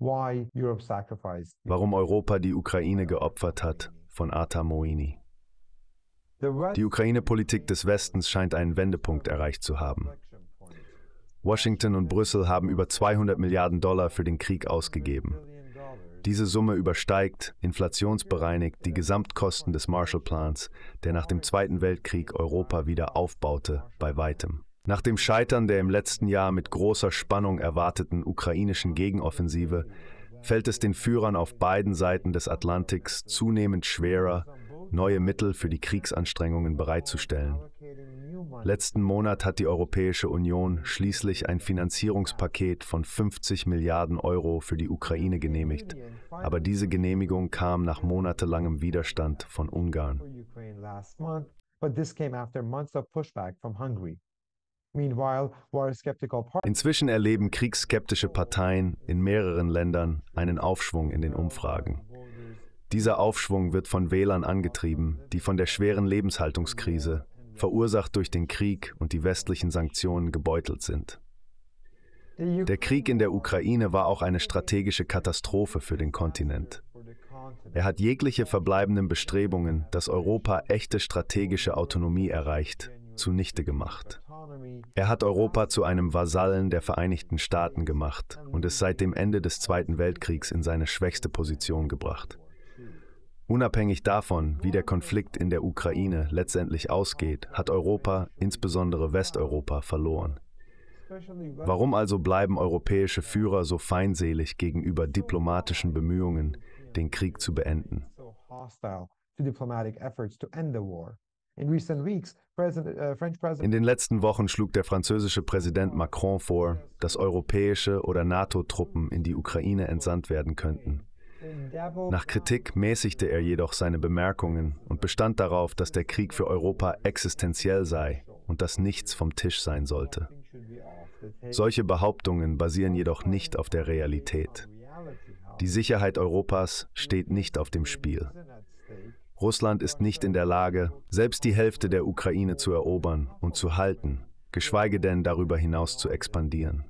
Warum Europa die Ukraine geopfert hat von Ata Moini. Die Ukraine-Politik des Westens scheint einen Wendepunkt erreicht zu haben. Washington und Brüssel haben über 200 Milliarden Dollar für den Krieg ausgegeben. Diese Summe übersteigt, inflationsbereinigt, die Gesamtkosten des Marshall-Plans, der nach dem Zweiten Weltkrieg Europa wieder aufbaute, bei weitem. Nach dem Scheitern der im letzten Jahr mit großer Spannung erwarteten ukrainischen Gegenoffensive fällt es den Führern auf beiden Seiten des Atlantiks zunehmend schwerer, neue Mittel für die Kriegsanstrengungen bereitzustellen. Letzten Monat hat die Europäische Union schließlich ein Finanzierungspaket von 50 Milliarden Euro für die Ukraine genehmigt, aber diese Genehmigung kam nach monatelangem Widerstand von Ungarn. Inzwischen erleben kriegsskeptische Parteien in mehreren Ländern einen Aufschwung in den Umfragen. Dieser Aufschwung wird von Wählern angetrieben, die von der schweren Lebenshaltungskrise, verursacht durch den Krieg und die westlichen Sanktionen, gebeutelt sind. Der Krieg in der Ukraine war auch eine strategische Katastrophe für den Kontinent. Er hat jegliche verbleibenden Bestrebungen, dass Europa echte strategische Autonomie erreicht, zunichte gemacht. Er hat Europa zu einem Vasallen der Vereinigten Staaten gemacht und es seit dem Ende des Zweiten Weltkriegs in seine schwächste Position gebracht. Unabhängig davon, wie der Konflikt in der Ukraine letztendlich ausgeht, hat Europa, insbesondere Westeuropa, verloren. Warum also bleiben europäische Führer so feindselig gegenüber diplomatischen Bemühungen, den Krieg zu beenden? Äh, in den letzten Wochen schlug der französische Präsident Macron vor, dass europäische oder NATO-Truppen in die Ukraine entsandt werden könnten. Nach Kritik mäßigte er jedoch seine Bemerkungen und bestand darauf, dass der Krieg für Europa existenziell sei und dass nichts vom Tisch sein sollte. Solche Behauptungen basieren jedoch nicht auf der Realität. Die Sicherheit Europas steht nicht auf dem Spiel. Russland ist nicht in der Lage, selbst die Hälfte der Ukraine zu erobern und zu halten, geschweige denn darüber hinaus zu expandieren.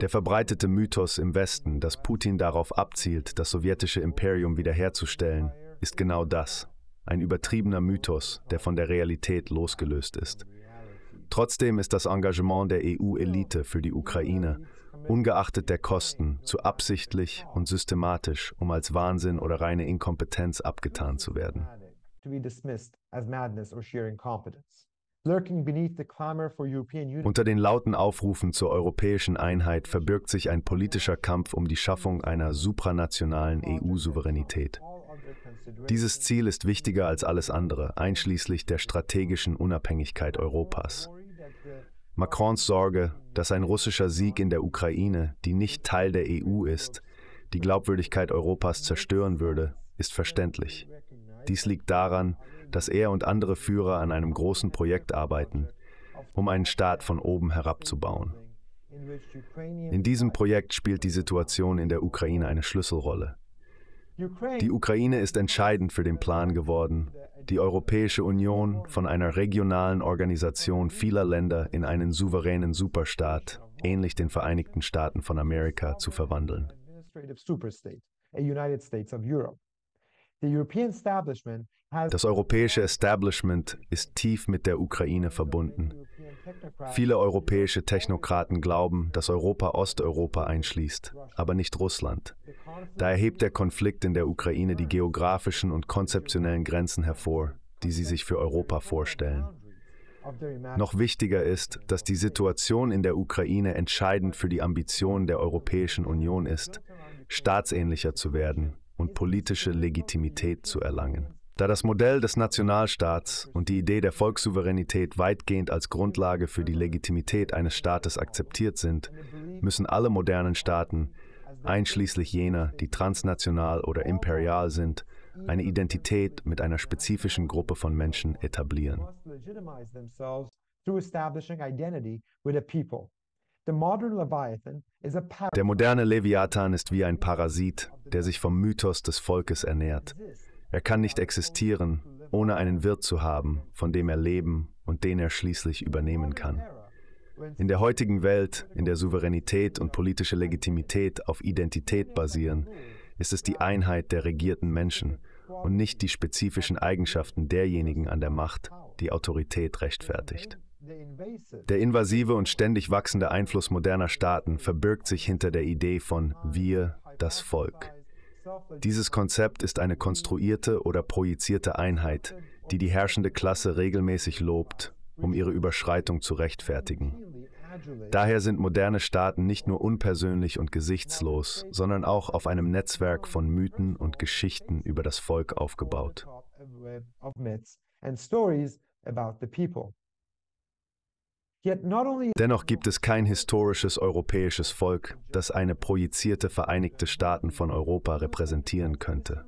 Der verbreitete Mythos im Westen, dass Putin darauf abzielt, das sowjetische Imperium wiederherzustellen, ist genau das, ein übertriebener Mythos, der von der Realität losgelöst ist. Trotzdem ist das Engagement der EU-Elite für die Ukraine, ungeachtet der Kosten, zu absichtlich und systematisch, um als Wahnsinn oder reine Inkompetenz abgetan zu werden to be dismissed as madness or sheer incompetence. Unter den lauten Aufrufen zur europäischen Einheit verbirgt sich ein politischer Kampf um die Schaffung einer supranationalen EU-Souveränität. Dieses Ziel ist wichtiger als alles andere, einschließlich der strategischen Unabhängigkeit Europas. Macrons Sorge, dass ein russischer Sieg in der Ukraine, die nicht Teil der EU ist, die Glaubwürdigkeit Europas zerstören würde, ist verständlich. Dies liegt daran, dass er und andere Führer an einem großen Projekt arbeiten, um einen Staat von oben herabzubauen. In diesem Projekt spielt die Situation in der Ukraine eine Schlüsselrolle. Die Ukraine ist entscheidend für den Plan geworden, die Europäische Union von einer regionalen Organisation vieler Länder in einen souveränen Superstaat, ähnlich den Vereinigten Staaten von Amerika, zu verwandeln. Das europäische Establishment ist tief mit der Ukraine verbunden. Viele europäische Technokraten glauben, dass Europa Osteuropa einschließt, aber nicht Russland. Da erhebt der Konflikt in der Ukraine die geografischen und konzeptionellen Grenzen hervor, die sie sich für Europa vorstellen. Noch wichtiger ist, dass die Situation in der Ukraine entscheidend für die Ambitionen der Europäischen Union ist, staatsähnlicher zu werden, und politische Legitimität zu erlangen. Da das Modell des Nationalstaats und die Idee der Volkssouveränität weitgehend als Grundlage für die Legitimität eines Staates akzeptiert sind, müssen alle modernen Staaten, einschließlich jener, die transnational oder imperial sind, eine Identität mit einer spezifischen Gruppe von Menschen etablieren. Der moderne Leviathan ist wie ein Parasit, der sich vom Mythos des Volkes ernährt. Er kann nicht existieren, ohne einen Wirt zu haben, von dem er leben und den er schließlich übernehmen kann. In der heutigen Welt, in der Souveränität und politische Legitimität auf Identität basieren, ist es die Einheit der regierten Menschen und nicht die spezifischen Eigenschaften derjenigen an der Macht, die Autorität rechtfertigt. Der invasive und ständig wachsende Einfluss moderner Staaten verbirgt sich hinter der Idee von wir, das Volk. Dieses Konzept ist eine konstruierte oder projizierte Einheit, die die herrschende Klasse regelmäßig lobt, um ihre Überschreitung zu rechtfertigen. Daher sind moderne Staaten nicht nur unpersönlich und gesichtslos, sondern auch auf einem Netzwerk von Mythen und Geschichten über das Volk aufgebaut. Dennoch gibt es kein historisches europäisches Volk, das eine projizierte Vereinigte Staaten von Europa repräsentieren könnte.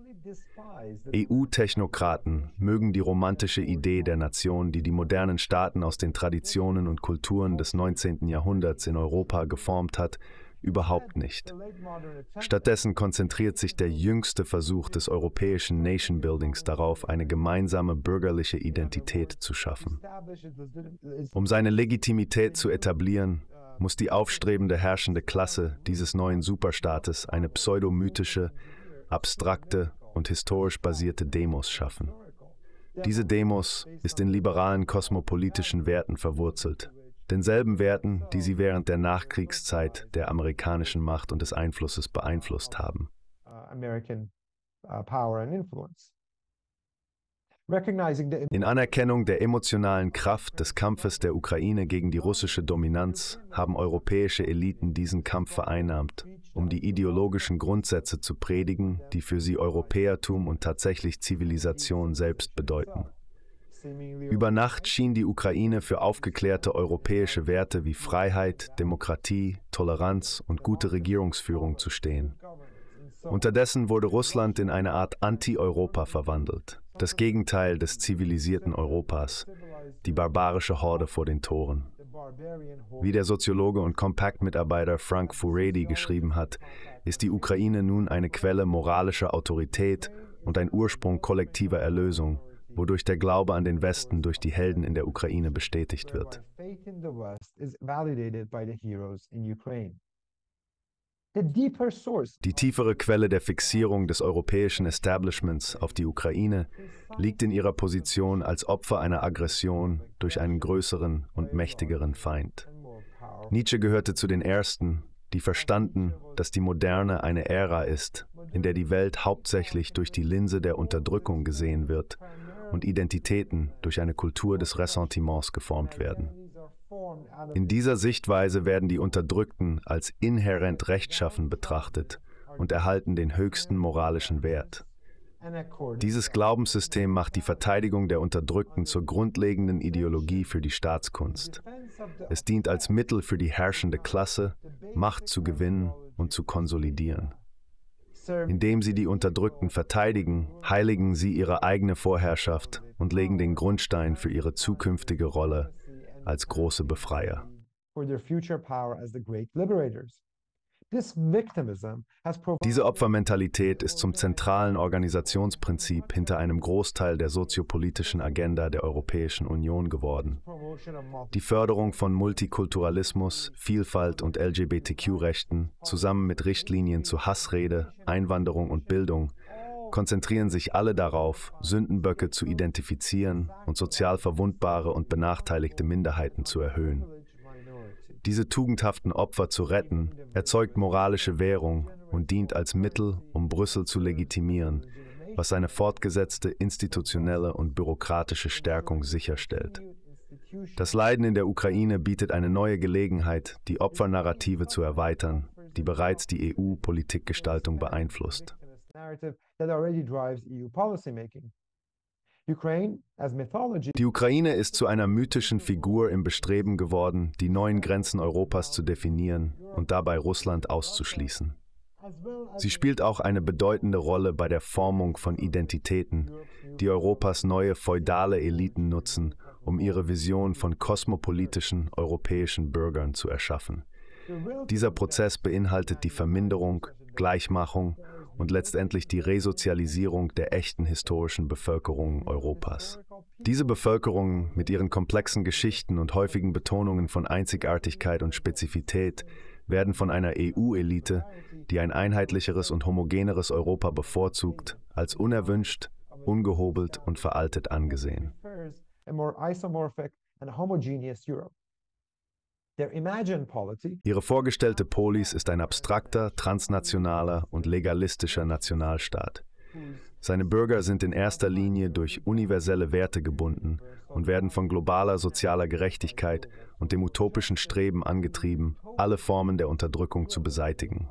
EU-Technokraten mögen die romantische Idee der Nation, die die modernen Staaten aus den Traditionen und Kulturen des 19. Jahrhunderts in Europa geformt hat, Überhaupt nicht. Stattdessen konzentriert sich der jüngste Versuch des europäischen Nation Buildings darauf, eine gemeinsame bürgerliche Identität zu schaffen. Um seine Legitimität zu etablieren, muss die aufstrebende herrschende Klasse dieses neuen Superstaates eine pseudomythische, abstrakte und historisch basierte Demos schaffen. Diese Demos ist in liberalen kosmopolitischen Werten verwurzelt, denselben Werten, die sie während der Nachkriegszeit der amerikanischen Macht und des Einflusses beeinflusst haben. Uh, In Anerkennung der emotionalen Kraft des Kampfes der Ukraine gegen die russische Dominanz haben europäische Eliten diesen Kampf vereinnahmt, um die ideologischen Grundsätze zu predigen, die für sie Europäertum und tatsächlich Zivilisation selbst bedeuten. Über Nacht schien die Ukraine für aufgeklärte europäische Werte wie Freiheit, Demokratie, Toleranz und gute Regierungsführung zu stehen. Unterdessen wurde Russland in eine Art Anti-Europa verwandelt, das Gegenteil des zivilisierten Europas, die barbarische Horde vor den Toren. Wie der Soziologe und Compact-Mitarbeiter Frank Furedi geschrieben hat, ist die Ukraine nun eine Quelle moralischer Autorität und ein Ursprung kollektiver Erlösung, wodurch der Glaube an den Westen durch die Helden in der Ukraine bestätigt wird. Die tiefere Quelle der Fixierung des europäischen Establishments auf die Ukraine liegt in ihrer Position als Opfer einer Aggression durch einen größeren und mächtigeren Feind. Nietzsche gehörte zu den Ersten, die verstanden, dass die Moderne eine Ära ist, in der die Welt hauptsächlich durch die Linse der Unterdrückung gesehen wird und Identitäten durch eine Kultur des Ressentiments geformt werden. In dieser Sichtweise werden die Unterdrückten als inhärent rechtschaffen betrachtet und erhalten den höchsten moralischen Wert. Dieses Glaubenssystem macht die Verteidigung der Unterdrückten zur grundlegenden Ideologie für die Staatskunst. Es dient als Mittel für die herrschende Klasse, Macht zu gewinnen und zu konsolidieren. Indem sie die Unterdrückten verteidigen, heiligen sie ihre eigene Vorherrschaft und legen den Grundstein für ihre zukünftige Rolle als große Befreier. Diese Opfermentalität ist zum zentralen Organisationsprinzip hinter einem Großteil der soziopolitischen Agenda der Europäischen Union geworden. Die Förderung von Multikulturalismus, Vielfalt und LGBTQ-Rechten zusammen mit Richtlinien zu Hassrede, Einwanderung und Bildung konzentrieren sich alle darauf, Sündenböcke zu identifizieren und sozial verwundbare und benachteiligte Minderheiten zu erhöhen. Diese tugendhaften Opfer zu retten, erzeugt moralische Währung und dient als Mittel, um Brüssel zu legitimieren, was seine fortgesetzte institutionelle und bürokratische Stärkung sicherstellt. Das Leiden in der Ukraine bietet eine neue Gelegenheit, die Opfernarrative zu erweitern, die bereits die EU-Politikgestaltung beeinflusst. Die Ukraine ist zu einer mythischen Figur im Bestreben geworden, die neuen Grenzen Europas zu definieren und dabei Russland auszuschließen. Sie spielt auch eine bedeutende Rolle bei der Formung von Identitäten, die Europas neue feudale Eliten nutzen, um ihre Vision von kosmopolitischen europäischen Bürgern zu erschaffen. Dieser Prozess beinhaltet die Verminderung, Gleichmachung und letztendlich die Resozialisierung der echten historischen Bevölkerungen Europas. Diese Bevölkerungen mit ihren komplexen Geschichten und häufigen Betonungen von Einzigartigkeit und Spezifität werden von einer EU-Elite, die ein einheitlicheres und homogeneres Europa bevorzugt, als unerwünscht, ungehobelt und veraltet angesehen a more isomorphic and homogeneous Europe. Ihre vorgestellte Polis ist ein abstrakter, transnationaler und legalistischer Nationalstaat. Seine Bürger sind in erster Linie durch universelle Werte gebunden und werden von globaler sozialer Gerechtigkeit und dem utopischen Streben angetrieben, alle Formen der Unterdrückung zu beseitigen.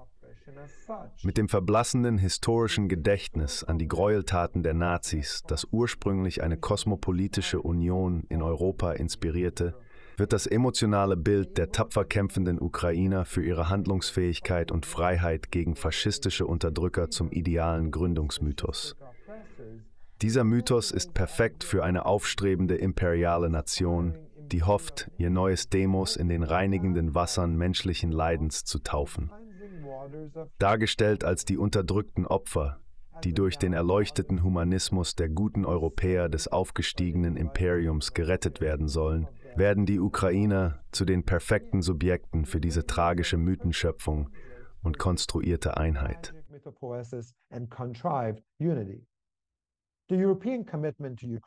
Mit dem verblassenden historischen Gedächtnis an die Gräueltaten der Nazis, das ursprünglich eine kosmopolitische Union in Europa inspirierte, wird das emotionale Bild der tapfer kämpfenden Ukrainer für ihre Handlungsfähigkeit und Freiheit gegen faschistische Unterdrücker zum idealen Gründungsmythos. Dieser Mythos ist perfekt für eine aufstrebende imperiale Nation, die hofft, ihr neues Demos in den reinigenden Wassern menschlichen Leidens zu taufen dargestellt als die unterdrückten Opfer, die durch den erleuchteten Humanismus der guten Europäer des aufgestiegenen Imperiums gerettet werden sollen, werden die Ukrainer zu den perfekten Subjekten für diese tragische Mythenschöpfung und konstruierte Einheit.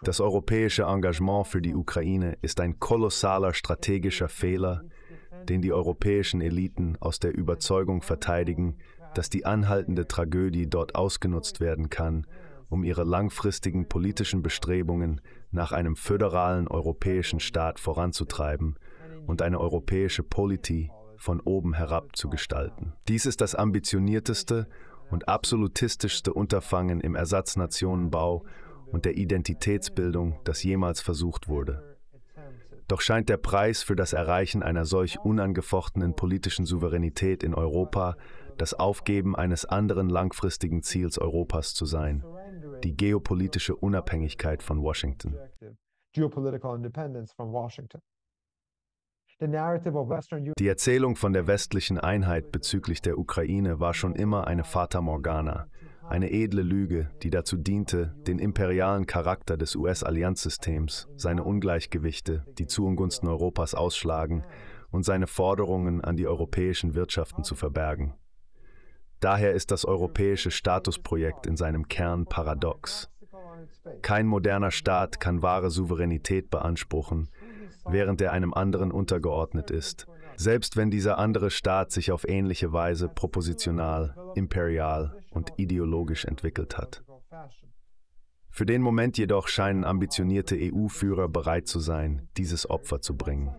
Das europäische Engagement für die Ukraine ist ein kolossaler strategischer Fehler, den die europäischen Eliten aus der Überzeugung verteidigen, dass die anhaltende Tragödie dort ausgenutzt werden kann, um ihre langfristigen politischen Bestrebungen nach einem föderalen europäischen Staat voranzutreiben und eine europäische Politik von oben herab zu gestalten. Dies ist das ambitionierteste und absolutistischste Unterfangen im Ersatznationenbau und der Identitätsbildung, das jemals versucht wurde. Doch scheint der Preis für das Erreichen einer solch unangefochtenen politischen Souveränität in Europa das Aufgeben eines anderen langfristigen Ziels Europas zu sein, die geopolitische Unabhängigkeit von Washington. Die Erzählung von der westlichen Einheit bezüglich der Ukraine war schon immer eine Fata Morgana, eine edle Lüge, die dazu diente, den imperialen Charakter des US-Allianzsystems, seine Ungleichgewichte, die zu Ungunsten Europas ausschlagen, und seine Forderungen an die europäischen Wirtschaften zu verbergen. Daher ist das europäische Statusprojekt in seinem Kern paradox. Kein moderner Staat kann wahre Souveränität beanspruchen, während er einem anderen untergeordnet ist, selbst wenn dieser andere Staat sich auf ähnliche Weise propositional, imperial und ideologisch entwickelt hat. Für den Moment jedoch scheinen ambitionierte EU-Führer bereit zu sein, dieses Opfer zu bringen.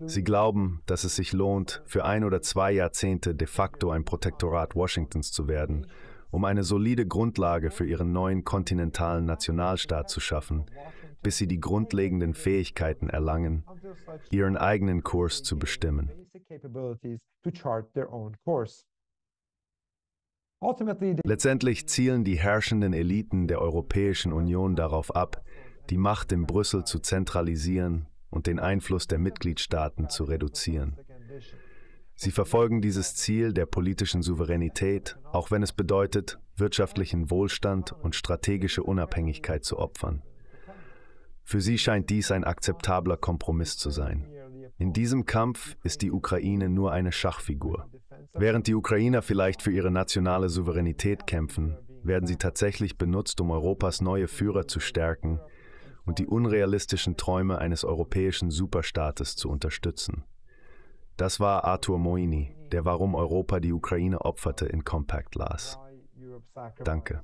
Sie glauben, dass es sich lohnt, für ein oder zwei Jahrzehnte de facto ein Protektorat Washingtons zu werden, um eine solide Grundlage für ihren neuen kontinentalen Nationalstaat zu schaffen, bis sie die grundlegenden Fähigkeiten erlangen, ihren eigenen Kurs zu bestimmen. Letztendlich zielen die herrschenden Eliten der Europäischen Union darauf ab, die Macht in Brüssel zu zentralisieren und den Einfluss der Mitgliedstaaten zu reduzieren. Sie verfolgen dieses Ziel der politischen Souveränität, auch wenn es bedeutet, wirtschaftlichen Wohlstand und strategische Unabhängigkeit zu opfern. Für sie scheint dies ein akzeptabler Kompromiss zu sein. In diesem Kampf ist die Ukraine nur eine Schachfigur. Während die Ukrainer vielleicht für ihre nationale Souveränität kämpfen, werden sie tatsächlich benutzt, um Europas neue Führer zu stärken und die unrealistischen Träume eines europäischen Superstaates zu unterstützen. Das war Arthur Moini, der Warum Europa die Ukraine opferte in Compact las. Danke.